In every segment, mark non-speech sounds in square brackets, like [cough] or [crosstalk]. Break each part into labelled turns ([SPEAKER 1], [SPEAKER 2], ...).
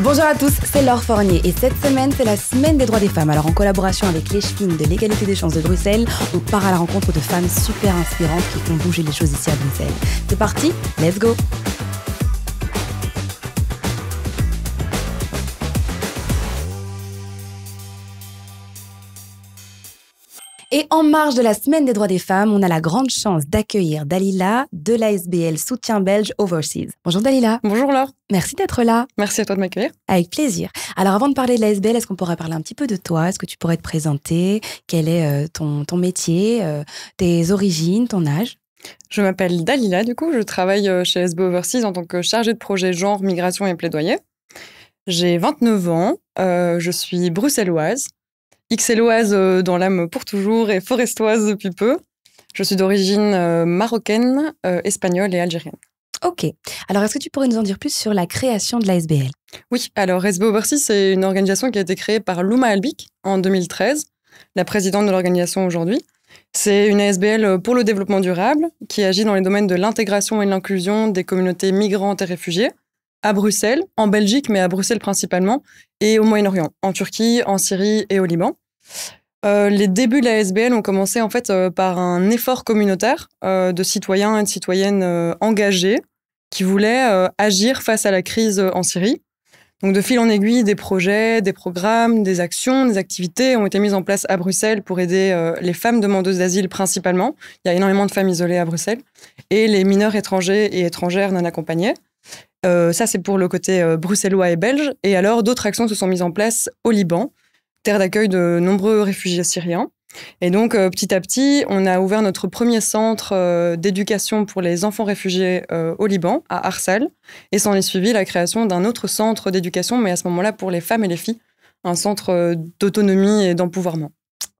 [SPEAKER 1] Bonjour à tous, c'est Laure Fornier et cette semaine c'est la semaine des droits des femmes. Alors en collaboration avec l'Équipe de l'égalité des chances de Bruxelles, on part à la rencontre de femmes super inspirantes qui font bouger les choses ici à Bruxelles. C'est parti, let's go Et en marge de la Semaine des droits des femmes, on a la grande chance d'accueillir Dalila de l'ASBL Soutien Belge Overseas. Bonjour Dalila. Bonjour Laure. Merci d'être là.
[SPEAKER 2] Merci à toi de m'accueillir.
[SPEAKER 1] Avec plaisir. Alors avant de parler de l'ASBL, est-ce qu'on pourrait parler un petit peu de toi Est-ce que tu pourrais te présenter Quel est euh, ton, ton, métier, euh,
[SPEAKER 2] tes origines, ton âge je m'appelle Dalila, du coup, je travaille euh, chez SB Overseas en tant que chargée de projet genre, migration et plaidoyer. J'ai 29 ans, je suis bruxelloise, Ixelloise euh, dans l'âme pour toujours et forestoise depuis peu. Je suis d'origine euh, marocaine, euh, espagnole et algérienne.
[SPEAKER 1] Ok. Alors, est-ce que tu pourrais nous en dire plus sur la création de l'ASBL
[SPEAKER 2] Oui, alors SBO Versi, c'est une organisation qui a été créée par Louma Albic en 2013, la présidente de l'organisation aujourd'hui. C'est une ASBL pour le développement durable qui agit dans les domaines de l'intégration et de l'inclusion des communautés migrantes et réfugiées à Bruxelles, en Belgique, mais à Bruxelles principalement, et au Moyen-Orient, en Turquie, en Syrie et au Liban. Euh, les débuts de la SBL ont commencé en fait euh, par un effort communautaire euh, de citoyens et de citoyennes engagés qui voulaient agir face à la crise en Syrie. Donc de fil en aiguille, des projets, des programmes, des actions, des activités ont été mises en place à Bruxelles pour aider les femmes demandeuses d'asile principalement. Il y a énormément de femmes isolées à Bruxelles et les mineurs étrangers et étrangères non accompagnés. ça, c'est pour le côté bruxellois et belge. Et alors, d'autres actions se sont mises en place au Liban, terre d'accueil de nombreux réfugiés syriens. Et donc, euh, petit à petit, on a ouvert notre premier centre euh, d'éducation pour les enfants réfugiés euh, au Liban, à Arsal. Et s'en est suivi la création d'un autre centre d'éducation, mais à ce moment-là pour les femmes et les filles, un centre d'autonomie et d'empouvoirment.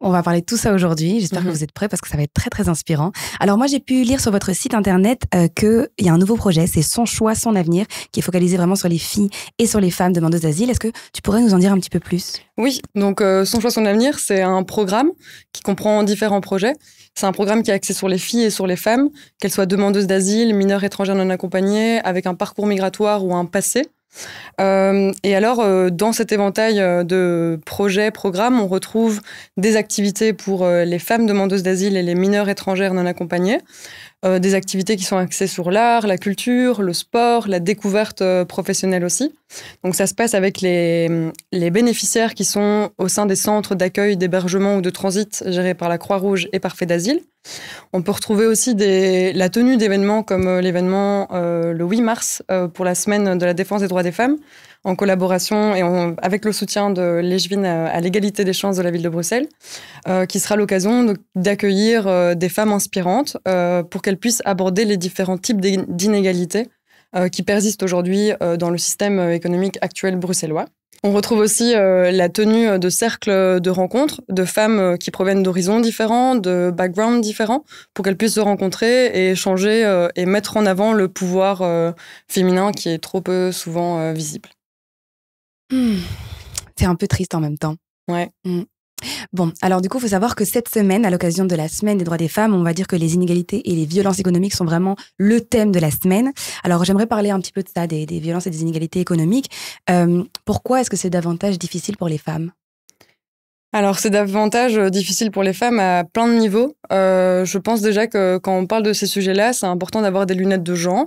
[SPEAKER 1] On va parler de tout ça aujourd'hui. J'espère que mhm. vous êtes prêts parce que ça va être très très inspirant. Alors moi j'ai pu lire sur votre site internet euh, qu'il y a un nouveau projet, c'est Son choix, son avenir, qui est focalisé vraiment sur les filles et sur les femmes demandeuses d'asile. Est-ce que tu pourrais nous en dire un petit peu plus
[SPEAKER 2] Oui, donc euh, Son choix, son avenir, c'est un programme qui comprend différents projets. C'est un programme qui est axé sur les filles et sur les femmes, qu'elles soient demandeuses d'asile, mineures étrangères non accompagnées, avec un parcours migratoire ou un passé. Euh, et alors, euh, dans cet éventail euh, de projets, programmes, on retrouve des activités pour les femmes demandeuses d'asile et les mineurs étrangères non accompagnés. Euh, des activités qui sont axées sur l'art, la culture, le sport, la découverte euh, professionnelle aussi. Donc ça se passe avec les, bénéficiaires qui sont au sein des centres d'accueil, d'hébergement ou de transit gérés par la Croix-Rouge et par Fédasile. On peut retrouver aussi la tenue d'événements comme euh, l'événement le 8 mars pour la semaine de la défense des droits des femmes, en collaboration et avec le soutien de l'Échevine à, l'égalité des chances de la ville de Bruxelles, euh, qui sera l'occasion d'accueillir euh, des femmes inspirantes euh, pour qu'elles puissent aborder les différents types d'inégalités qui persistent aujourd'hui dans le système économique actuel bruxellois. On retrouve aussi la tenue de cercles de rencontres de femmes qui proviennent d'horizons différents, de backgrounds différents, pour qu'elles puissent se rencontrer et échanger et mettre en avant le pouvoir féminin qui est trop peu souvent visible. Hmm. C'est un peu triste en même temps. Ouais. Hmm.
[SPEAKER 1] Bon, alors du coup, il faut savoir que cette semaine, à l'occasion de la semaine des droits des femmes, on va dire que les inégalités et les violences économiques sont vraiment le thème de la semaine. Alors j'aimerais parler un petit peu de ça, des, violences et des inégalités économiques. Euh, pourquoi est-ce que c'est davantage difficile pour les femmes
[SPEAKER 2] alors c'est davantage euh, difficile pour les femmes à plein de niveaux. Euh, je pense déjà que quand on parle de ces sujets-là, c'est important d'avoir des lunettes de genre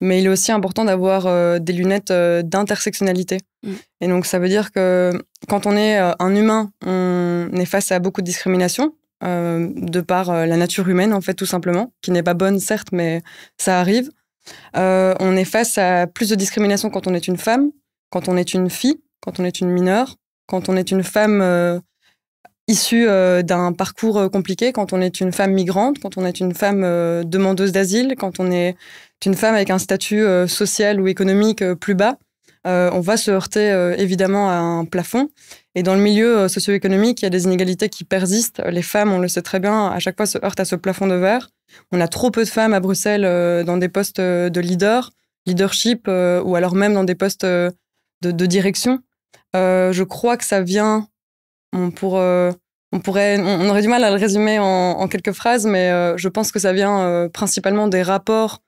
[SPEAKER 2] mais il est aussi important d'avoir euh, des lunettes euh, d'intersectionnalité. Mm. Et donc, ça veut dire que quand on est euh, un humain, on est face à beaucoup de discrimination, de par la nature humaine, en fait, tout simplement, qui n'est pas bonne, certes, mais ça arrive. on est face à plus de discrimination quand on est une femme, quand on est une fille, quand on est une mineure, quand on est une femme issue d'un parcours compliqué, quand on est une femme migrante, quand on est une femme demandeuse d'asile, quand on est une femme avec un statut euh, social ou économique euh, plus bas, euh, on va se heurter évidemment à un plafond. Et dans le milieu socio-économique, il y a des inégalités qui persistent. Les femmes, on le sait très bien, à chaque fois se heurtent à ce plafond de verre. On a trop peu de femmes à Bruxelles dans des postes de leader, leadership, ou alors même dans des postes de, direction. je crois que ça vient on, pour, on, pourrait, on, aurait du mal à le résumer en, quelques phrases, mais je pense que ça vient principalement des rapports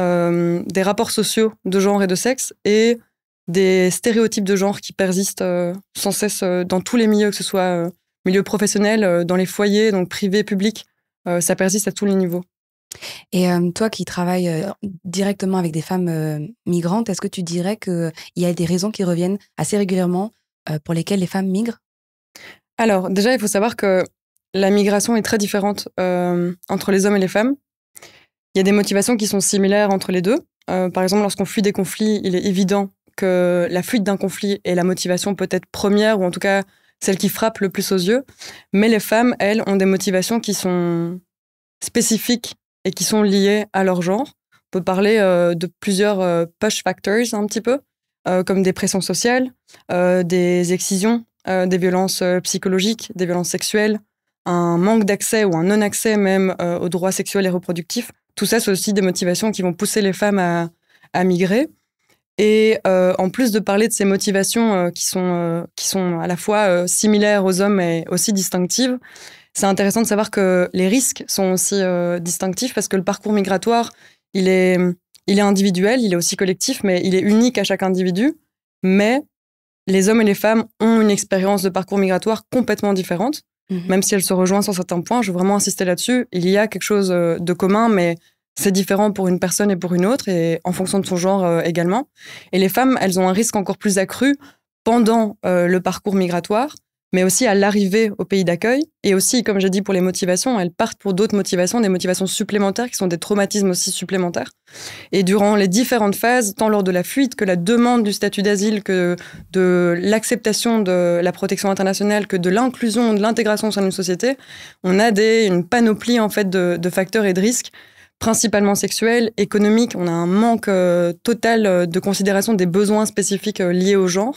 [SPEAKER 2] euh, des rapports sociaux de genre et de sexe et des stéréotypes de genre qui persistent euh, sans cesse euh, dans tous les milieux, que ce soit milieu professionnel, dans les foyers, donc privé, public, ça persiste à tous les niveaux. Et
[SPEAKER 1] toi qui travailles directement avec des femmes migrantes, est-ce que tu dirais qu'il y a
[SPEAKER 2] des raisons qui reviennent assez régulièrement pour
[SPEAKER 1] lesquelles les femmes migrent Alors déjà, il faut
[SPEAKER 2] savoir que la migration est très différente entre les hommes et les femmes. Il y a des motivations qui sont similaires entre les deux. Euh, par exemple, lorsqu'on fuit des conflits, il est évident que la fuite d'un conflit est la motivation peut-être première, ou en tout cas celle qui frappe le plus aux yeux. Mais les femmes, elles, ont des motivations qui sont spécifiques et qui sont liées à leur genre. On peut parler euh, de plusieurs euh, push factors un petit peu, comme des pressions sociales, des excisions, des violences psychologiques, des violences sexuelles, un manque d'accès ou un non-accès même aux droits sexuels et reproductifs. Tout ça, c'est aussi des motivations qui vont pousser les femmes à, migrer. Et euh, en plus de parler de ces motivations euh, qui, sont, euh, qui sont à la fois similaires aux hommes et aussi distinctives, c'est intéressant de savoir que les risques sont aussi distinctifs parce que le parcours migratoire, il est, il est individuel, il est aussi collectif, mais il est unique à chaque individu. Mais les hommes et les femmes ont une expérience de parcours migratoire complètement différente. Mhm. Même si elles se rejoignent sur certains points, je veux vraiment insister là-dessus. Il y a quelque chose euh, de commun, mais c'est différent pour une personne et pour une autre, et en fonction de son genre euh, également. Et les femmes, elles ont un risque encore plus accru pendant euh, le parcours migratoire mais aussi à l'arrivée au pays d'accueil. Et aussi, comme j'ai dit pour les motivations, elles partent pour d'autres motivations, des motivations supplémentaires qui sont des traumatismes aussi supplémentaires. Et durant les différentes phases, tant lors de la fuite que la demande du statut d'asile, que de l'acceptation de la protection internationale, que de l'inclusion, de l'intégration dans une société, on a des, une panoplie en fait de, facteurs et de risques principalement sexuels, économiques. On a un manque euh, total euh, de considération des besoins spécifiques euh, liés au genre.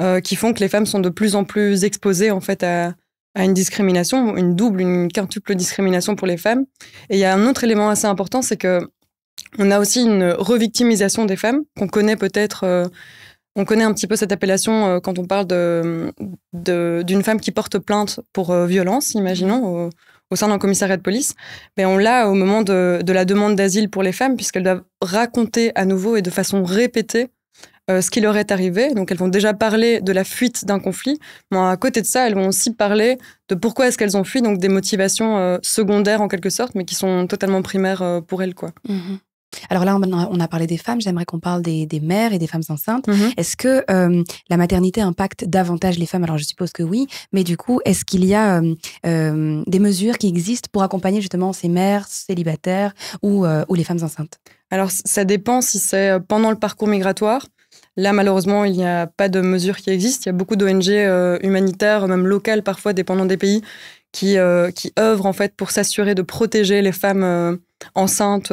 [SPEAKER 2] Euh, qui font que les femmes sont de plus en plus exposées en fait à, une discrimination, une double, une quintuple discrimination pour les femmes. Et il y a un autre élément assez important, c'est que on a aussi une revictimisation des femmes qu'on connaît peut-être. Euh, on connaît un petit peu cette appellation euh, quand on parle d'une de, femme qui porte plainte pour violence, imaginons, mm-hmm. au, sein d'un commissariat de police. Mais on l'a au moment de la demande d'asile pour les femmes, puisqu'elles doivent raconter à nouveau et de façon répétée euh, ce qui leur est arrivé. Donc elles vont déjà parler de la fuite d'un conflit, mais à côté de ça, elles vont aussi parler de pourquoi est-ce qu'elles ont fui, donc des motivations euh, secondaires en quelque sorte, mais qui sont totalement primaires euh, pour elles. quoi.
[SPEAKER 1] Mhm. Alors là, on a parlé des femmes, j'aimerais qu'on parle des, mères et des femmes enceintes. Mhm. Est-ce que la maternité impacte davantage les femmes Alors je suppose que oui, mais du coup, est-ce qu'il y a des mesures qui existent pour accompagner justement ces mères célibataires ou, ou les femmes enceintes
[SPEAKER 2] Alors ça dépend si c'est pendant le parcours migratoire Là, malheureusement, il n'y a pas de mesures qui existent. Il y a beaucoup d'ONG euh, humanitaires, même locales parfois, dépendant des pays, qui, euh, qui œuvrent en fait pour s'assurer de protéger les femmes euh, enceintes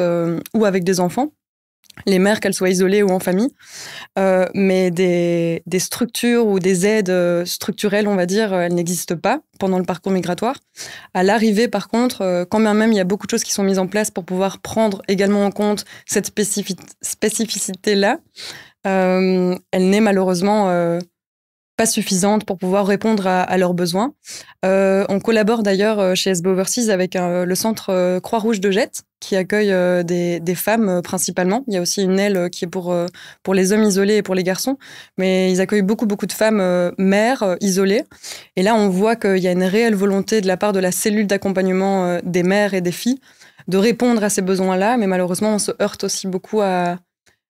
[SPEAKER 2] ou avec des enfants, les mères, qu'elles soient isolées ou en famille. mais des, structures ou des aides structurelles, on va dire, elles n'existent pas pendant le parcours migratoire. À l'arrivée, par contre, quand même, il y a beaucoup de choses qui sont mises en place pour pouvoir prendre également en compte cette spécificité-là. Euh, elle n'est malheureusement euh, pas suffisante pour pouvoir répondre à, leurs besoins. Euh, on collabore d'ailleurs chez SB Overseas avec le centre Croix-Rouge de Jette, qui accueille des, femmes principalement. Il y a aussi une aile qui est pour, pour les hommes isolés et pour les garçons, mais ils accueillent beaucoup, beaucoup de femmes mères isolées. Et là, on voit qu'il y a une réelle volonté de la part de la cellule d'accompagnement des mères et des filles de répondre à ces besoins-là, mais malheureusement, on se heurte aussi beaucoup à,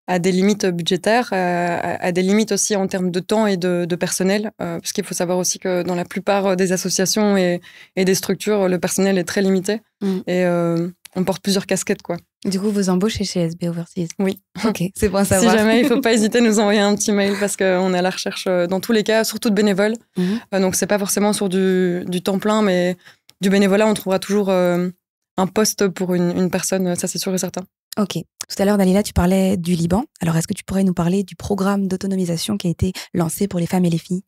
[SPEAKER 2] à des limites budgétaires, à, des limites aussi en termes de temps et de, personnel, Puisqu'il euh, parce qu'il faut savoir aussi que dans la plupart des associations et, des structures, le personnel est très limité mm. et euh, on porte plusieurs casquettes, quoi. Du coup, vous embauchez chez SB Overseas Oui. Ok, [laughs] c'est bon à savoir. Si jamais, il ne faut pas [laughs] hésiter à nous envoyer un petit mail parce qu'on est à la recherche, euh, dans tous les cas, surtout de bénévoles. Mm-hmm. donc, ce n'est pas forcément sur du, temps plein, mais du bénévolat, on trouvera toujours un poste pour une personne, ça c'est sûr et certain.
[SPEAKER 1] Ok. Tout à l'heure, Dalila, tu parlais du Liban. Alors, est-ce que tu pourrais nous parler du programme d'autonomisation qui a été lancé pour les femmes et les filles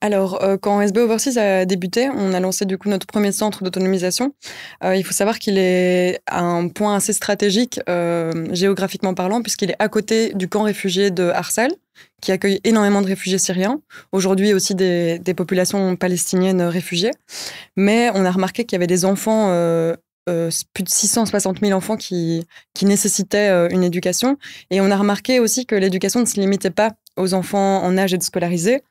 [SPEAKER 2] alors, euh, quand SB Overseas a débuté, on a lancé du coup notre premier centre d'autonomisation. Euh, il faut savoir qu'il est à un point assez stratégique euh, géographiquement parlant, puisqu'il est à côté du camp réfugié de Arsal, qui accueille énormément de réfugiés syriens, aujourd'hui aussi des, des, populations palestiniennes réfugiées. Mais on a remarqué qu'il y avait des enfants euh, plus de 660 000 enfants qui, qui nécessitaient euh, une éducation. Et on a remarqué aussi que l'éducation ne se limitait pas aux enfants en âge de scolariser,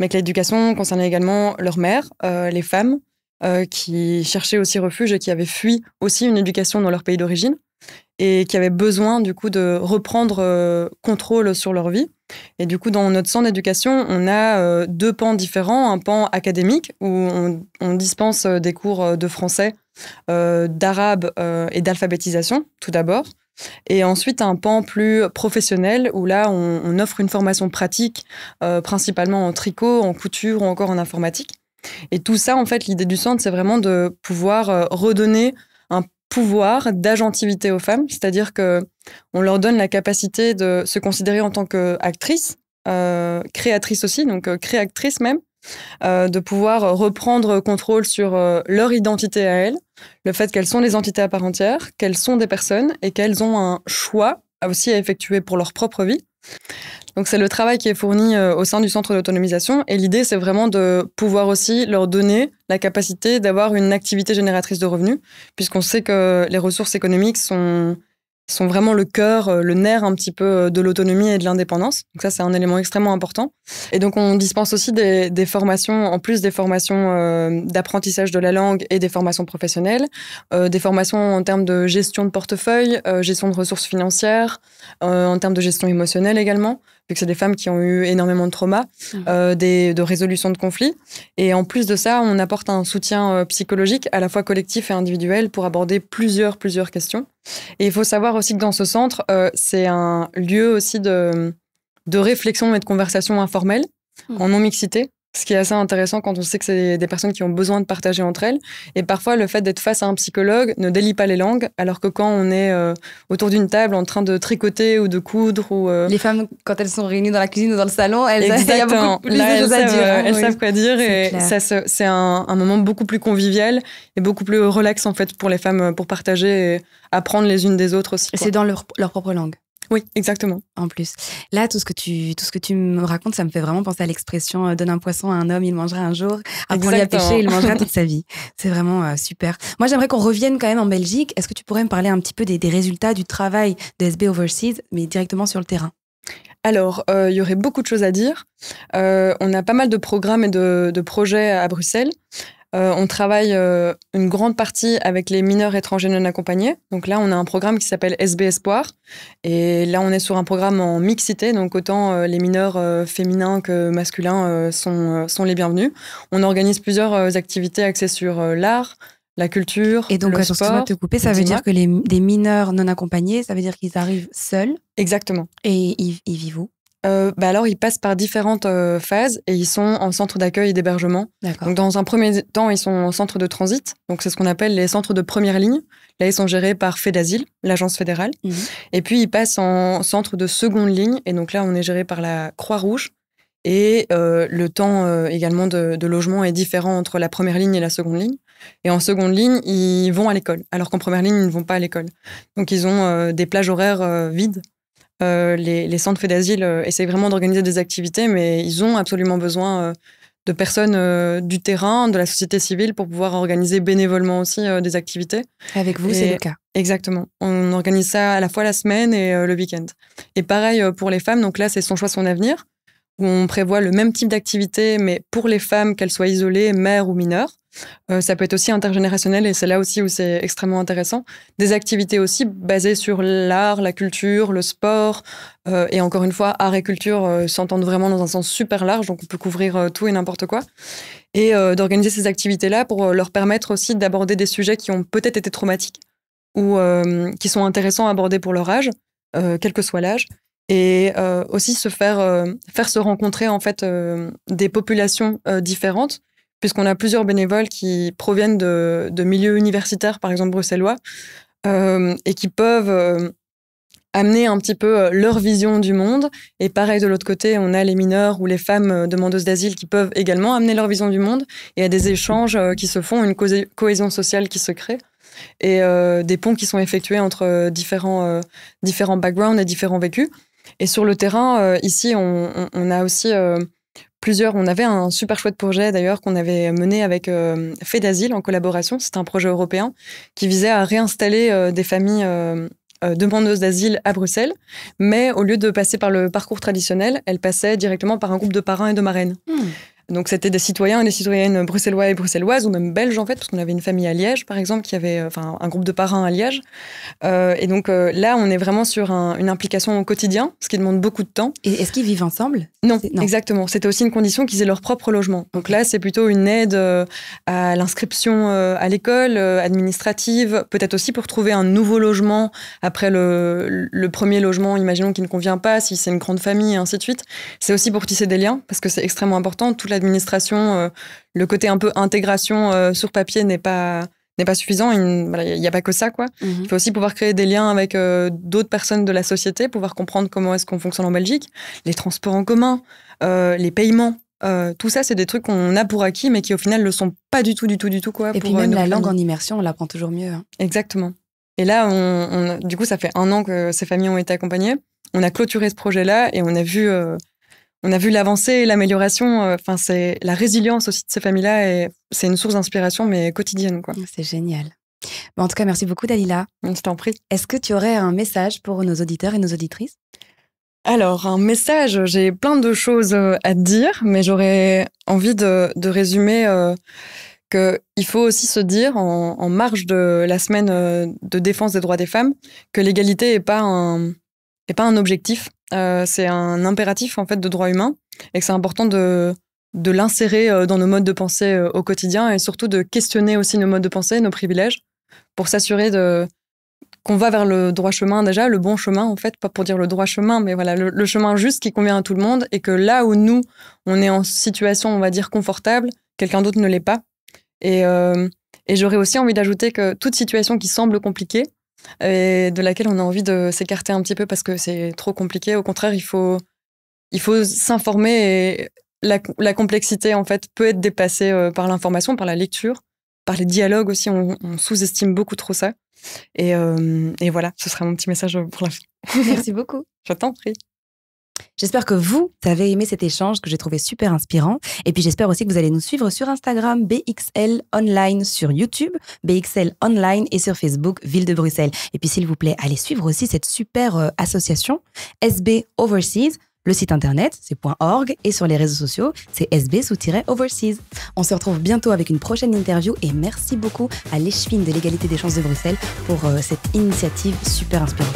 [SPEAKER 2] mais que l'éducation concernait également leurs mères, euh, les femmes, qui cherchaient aussi refuge et qui avaient fui aussi une éducation dans leur pays d'origine et qui avaient besoin du coup de reprendre contrôle sur leur vie. Et du coup, dans notre centre d'éducation, on a euh, deux pans différents. Un pan académique où on, dispense euh, des cours euh, de français, d'arabe et d'alphabétisation, tout d'abord. Et ensuite, un pan plus professionnel où là, on, offre une formation pratique, principalement en tricot, en couture ou encore en informatique. Et tout ça, en fait, l'idée du centre, c'est vraiment de pouvoir redonner pouvoir d'agentivité aux femmes, c'est-à-dire que on leur donne la capacité de se considérer en tant qu'actrice, euh, créatrice aussi, donc euh, créatrice même, euh, de pouvoir reprendre contrôle sur euh, leur identité à elles, le fait qu'elles sont des entités à part entière, qu'elles sont des personnes et qu'elles ont un choix aussi à effectuer pour leur propre vie. Donc c'est le travail qui est fourni euh, au sein du centre d'autonomisation et l'idée c'est vraiment de pouvoir aussi leur donner la capacité d'avoir une activité génératrice de revenus puisqu'on sait que les ressources économiques sont sont vraiment le cœur, euh, le nerf un petit peu euh, de l'autonomie et de l'indépendance. Donc ça, c'est un élément extrêmement important. Et donc on dispense aussi des, formations, en plus des formations d'apprentissage de la langue et des formations professionnelles, des formations en termes de gestion de portefeuille, gestion de ressources financières, en termes de gestion émotionnelle également c'est des femmes qui ont eu énormément de traumas, mmh. euh, de résolution de conflits. Et en plus de ça, on apporte un soutien euh, psychologique à la fois collectif et individuel pour aborder plusieurs, plusieurs questions. Et il faut savoir aussi que dans ce centre, euh, c'est un lieu aussi de, de réflexion et de conversation informelle, mmh. en non-mixité ce qui est assez intéressant quand on sait que c'est des personnes qui ont besoin de partager entre elles. Et parfois, le fait d'être face à un psychologue ne délie pas les langues, alors que quand on est euh, autour d'une table en train de tricoter ou de coudre ou euh les femmes quand elles sont réunies dans la cuisine ou dans le salon, elles, savent, quoi dire et c'est un, moment beaucoup plus convivial et beaucoup plus relax en fait pour les femmes pour partager et apprendre les unes des autres aussi. C'est dans
[SPEAKER 1] leur propre langue. Oui, exactement. En plus. Là, tout ce que tu, tout ce que tu me racontes, ça me fait vraiment penser à l'expression euh, donne un poisson à un homme, il mangera un jour. Un lui à il mangera [laughs] toute sa vie. C'est vraiment euh, super. Moi, j'aimerais qu'on revienne quand même en Belgique. Est-ce que tu pourrais me parler un petit peu des, résultats du travail de SB Overseas, mais directement sur le terrain
[SPEAKER 2] alors, euh, il y aurait beaucoup de choses à dire. on a pas mal de programmes et de projets à Bruxelles. Euh, on travaille euh, une grande partie avec les mineurs étrangers non accompagnés. Donc là, on a un programme qui s'appelle SB Espoir. Et là, on est sur un programme en mixité. Donc autant euh, les mineurs féminins que masculins sont, sont les bienvenus. On organise plusieurs activités axées sur l'art, la culture, et donc, le te couper, ça veut dire que
[SPEAKER 1] les, des mineurs non accompagnés,
[SPEAKER 2] ça veut dire qu'ils arrivent seuls. Exactement. Et ils, ils vivent où euh, bah alors, ils passent par différentes euh, phases et ils sont en centre d'accueil et d'hébergement. Donc, dans un premier temps, ils sont en centre de transit. Donc, c'est ce qu'on appelle les centres de première ligne. Là, ils sont gérés par FEDASIL, l'agence fédérale. Mhm. Et puis, ils passent en centre de seconde ligne. Et donc, là, on est géré par la Croix-Rouge. Et euh, le temps également de, de, logement est différent entre la première ligne et la seconde ligne. Et en seconde ligne, ils vont à l'école, alors qu'en première ligne, ils ne vont pas à l'école. Donc, ils ont des plages horaires vides. Euh, les, centres faits d'asile euh, essaient vraiment d'organiser des activités, mais ils ont absolument besoin euh, de personnes du terrain, de la société civile, pour pouvoir organiser bénévolement aussi des activités. Avec vous, c'est le cas. Exactement. On organise ça à la fois la semaine et le week-end. Et pareil pour les femmes, donc là, c'est Son choix, son avenir on prévoit le même type d'activité, mais pour les femmes, qu'elles soient isolées, mères ou mineures. Euh, ça peut être aussi intergénérationnel et c'est là aussi où c'est extrêmement intéressant. Des activités aussi basées sur l'art, la culture, le sport. Euh, et encore une fois, art et culture euh, s'entendent vraiment dans un sens super large, donc on peut couvrir tout et n'importe quoi. Et d'organiser ces activités-là pour leur permettre aussi d'aborder des sujets qui ont peut-être été traumatiques ou qui sont intéressants à aborder pour leur âge, quel que soit l'âge, et euh, aussi se faire, euh, faire se rencontrer en fait euh, des populations différentes, puisqu'on a plusieurs bénévoles qui proviennent de, de milieux universitaires, par exemple bruxellois, et qui peuvent amener un petit peu leur vision du monde. Et pareil, de l'autre côté, on a les mineurs ou les femmes demandeuses d'asile qui peuvent également amener leur vision du monde. Et a des échanges qui se font, une cohésion sociale qui se crée et des ponts qui sont effectués entre différents, différents backgrounds et différents vécus. Et sur le terrain, euh, ici, on, a aussi euh, plusieurs. On avait un super chouette projet d'ailleurs qu'on avait mené avec euh, Fait d'Asile en collaboration. C'est un projet européen qui visait à réinstaller des familles demandeuses d'asile à Bruxelles. Mais au lieu de passer par le parcours traditionnel, elles passaient directement par un groupe de parrains et de marraines. Hmm. Donc c'était des citoyens et des citoyennes bruxellois et bruxelloises, ou même belges en fait, parce qu'on avait une famille à Liège par exemple, qui avait euh, enfin un groupe de parents à Liège. Euh, et donc euh, là, on est vraiment sur une implication au quotidien, ce qui demande beaucoup de temps. Et est-ce qu'ils vivent ensemble non, exactement. C'était aussi une condition qu'ils aient leur propre logement. Donc là, c'est plutôt une aide à l'inscription à l'école, administrative, peut-être aussi pour trouver un nouveau logement après le, premier logement, imaginons qu'il ne convient pas, si c'est une grande famille et ainsi de suite. C'est aussi pour tisser des liens, parce que c'est extrêmement important. Toute la l'administration, euh, le côté un peu intégration euh, sur papier n'est pas n'est pas suffisant. Il n'y a pas que ça. Quoi. Mhm. Il faut aussi pouvoir créer des liens avec euh, d'autres personnes de la société, pouvoir comprendre comment est-ce qu'on fonctionne en Belgique, les transports en commun, les paiements. tout ça, c'est des trucs qu'on a pour acquis, mais qui au final ne le sont pas du tout, du tout, du tout. Quoi, Et puis même la langue en
[SPEAKER 1] immersion, on l'apprend toujours mieux. Hein.
[SPEAKER 2] Exactement. Et là, on, du coup, ça fait un an que ces familles ont été accompagnées. On a clôturé ce projet-là et on a vu on a vu l'avancée l'amélioration. Euh, enfin, c'est la résilience aussi de ces familles-là et c'est une source d'inspiration, mais quotidienne. Quoi. C'est génial. en tout cas, merci beaucoup, Dalila. Je t'en prie. Est-ce que tu aurais un
[SPEAKER 1] message pour nos auditeurs et nos auditrices
[SPEAKER 2] alors, un message, j'ai plein de choses euh, à dire, mais j'aurais envie de, résumer euh, qu'il faut aussi se dire, en, marge de la semaine de défense des droits des femmes, que l'égalité n'est pas un objectif, euh, c'est un impératif en fait de droit humain et que c'est important de, l'insérer euh, dans nos modes de pensée euh, au quotidien et surtout de questionner aussi nos modes de pensée, nos privilèges, pour s'assurer qu'on va vers le droit chemin déjà, le bon chemin en fait, pas pour dire le droit chemin, mais voilà, le, chemin juste qui convient à tout le monde et que là où nous, on est en situation, on va dire, confortable, quelqu'un d'autre ne l'est pas. et j'aurais aussi envie d'ajouter que toute situation qui semble compliquée, et de laquelle on a envie de s'écarter un petit peu parce que c'est trop compliqué. Au contraire, il faut, il faut s'informer et la, complexité, en fait, peut être dépassée euh, par l'information, par la lecture, par les dialogues aussi. On, sous-estime beaucoup trop ça. Et, euh, et, voilà, ce sera mon petit message pour la fin. Merci beaucoup. [laughs] Je t'en prie. J'espère que vous avez aimé cet échange
[SPEAKER 1] que j'ai trouvé super inspirant. Et puis j'espère aussi que vous allez nous suivre sur Instagram BXL Online, sur YouTube BXL Online et sur Facebook Ville de Bruxelles. Et puis s'il vous plaît, allez suivre aussi cette super euh, association SB Overseas. Le site internet, c'est .org et sur les réseaux sociaux, c'est sb-overseas. On se retrouve bientôt avec une prochaine interview et merci beaucoup à l'échevine de l'égalité des chances de Bruxelles pour euh, cette initiative super inspirante.